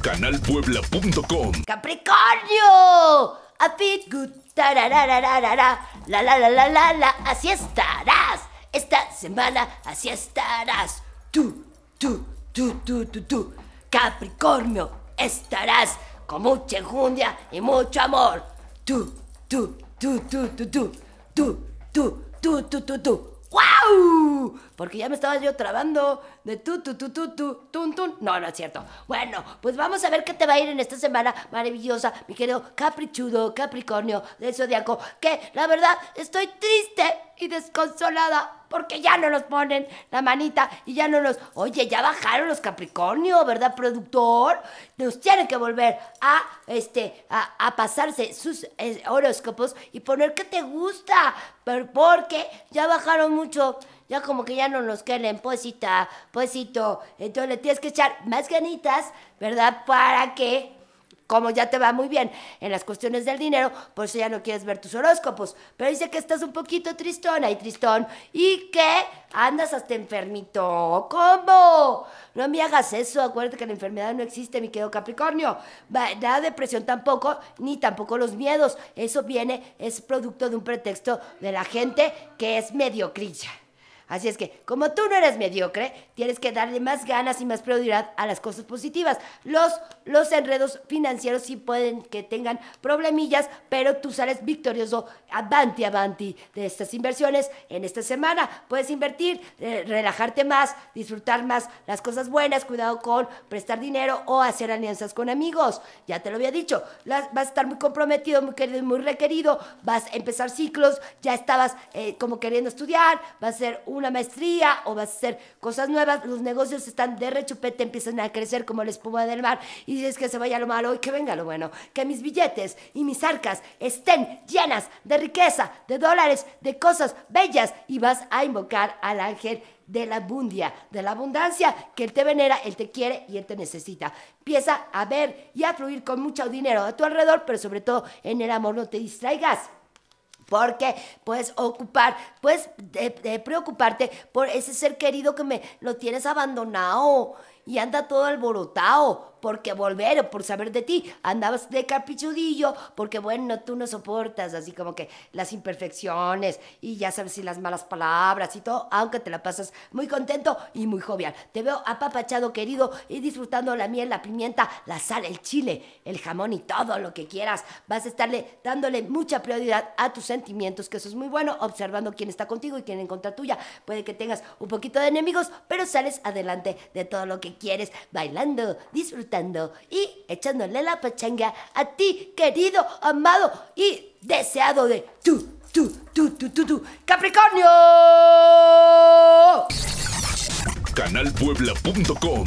canalpuebla.com. Capricornio, a la la la la la la, así estarás. Esta semana así estarás. Tú, tú, tú, tú, tú, tú, Capricornio, estarás con mucha enjundia y mucho amor. Tú, tú, tú, tú, tú, tú, tú, tú, tú, tú, tú, tú. Porque ya me estaba yo trabando de tu, tu, tu, tu, tu, tun, tun. No, no es cierto. Bueno, pues vamos a ver qué te va a ir en esta semana maravillosa, mi querido caprichudo, capricornio del zodiaco, que la verdad estoy triste y desconsolada porque ya no nos ponen la manita y ya no nos... Oye, ya bajaron los Capricornio, ¿verdad, productor? Nos tienen que volver a, este, a, pasarse sus eh, horóscopos y poner que te gusta, pero porque ya bajaron mucho ya como que ya no nos quieren, poesita, posito. Entonces le tienes que echar más ganitas, ¿verdad? Para que como ya te va muy bien en las cuestiones del dinero, por eso ya no quieres ver tus horóscopos. Pero dice que estás un poquito tristona y tristón y que andas hasta enfermito. ¿Cómo? No me hagas eso. Acuérdate que la enfermedad no existe, mi querido Capricornio. Nada depresión tampoco, ni tampoco los miedos. Eso viene, es producto de un pretexto de la gente que es mediocrilla. Así es que, como tú no eres mediocre, tienes que darle más ganas y más prioridad a las cosas positivas. Los, los enredos financieros sí pueden que tengan problemillas, pero tú sales victorioso avanti, avanti de estas inversiones en esta semana. Puedes invertir, eh, relajarte más, disfrutar más las cosas buenas, cuidado con prestar dinero o hacer alianzas con amigos. Ya te lo había dicho, vas a estar muy comprometido, muy querido muy requerido. Vas a empezar ciclos, ya estabas eh, como queriendo estudiar, vas a ser un una maestría o vas a hacer cosas nuevas, los negocios están de rechupete, empiezan a crecer como la espuma del mar y dices que se vaya lo malo y que venga lo bueno, que mis billetes y mis arcas estén llenas de riqueza, de dólares, de cosas bellas y vas a invocar al ángel de la abundia, de la abundancia, que Él te venera, Él te quiere y Él te necesita. Empieza a ver y a fluir con mucho dinero a tu alrededor, pero sobre todo en el amor no te distraigas porque puedes ocupar, puedes de, eh, eh, preocuparte por ese ser querido que me lo tienes abandonado y anda todo alborotado porque volver por saber de ti. Andabas de capichudillo, porque, bueno, tú no soportas así como que las imperfecciones y ya sabes si las malas palabras y todo, aunque te la pasas muy contento y muy jovial. Te veo apapachado, querido, y disfrutando la miel, la pimienta, la sal, el chile, el jamón y todo lo que quieras. Vas a estarle dándole mucha prioridad a tus sentimientos, que eso es muy bueno, observando quién está contigo y quién en contra tuya. Puede que tengas un poquito de enemigos, pero sales adelante de todo lo que quieres, bailando, disfrutando y echándole la pachanga a ti, querido, amado y deseado de tú, tú, tú, tu, tu, tu Capricornio. Canalpuebla.com